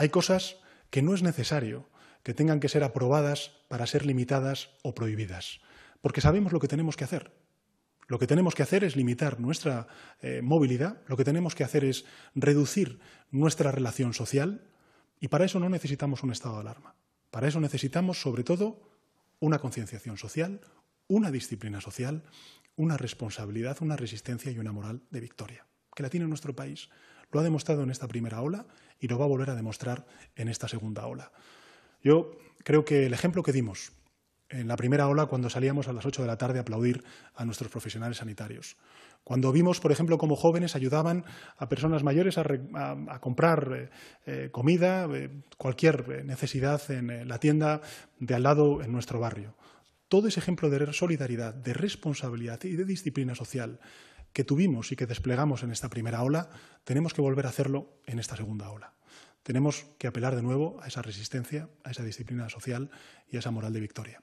Hay cosas que no es necesario que tengan que ser aprobadas para ser limitadas o prohibidas, porque sabemos lo que tenemos que hacer. Lo que tenemos que hacer es limitar nuestra eh, movilidad, lo que tenemos que hacer es reducir nuestra relación social y para eso no necesitamos un estado de alarma. Para eso necesitamos, sobre todo, una concienciación social, una disciplina social, una responsabilidad, una resistencia y una moral de victoria, que la tiene nuestro país. Lo ha demostrado en esta primera ola y lo va a volver a demostrar en esta segunda ola. Yo creo que el ejemplo que dimos en la primera ola, cuando salíamos a las 8 de la tarde a aplaudir a nuestros profesionales sanitarios, cuando vimos, por ejemplo, cómo jóvenes ayudaban a personas mayores a, comprar eh, eh, comida, eh, cualquier necesidad en la tienda de al lado en nuestro barrio. Todo ese ejemplo de solidaridad, de responsabilidad y de disciplina social que tuvimos y que desplegamos en esta primera ola, tenemos que volver a hacerlo en esta segunda ola. Tenemos que apelar de nuevo a esa resistencia, a esa disciplina social y a esa moral de victoria.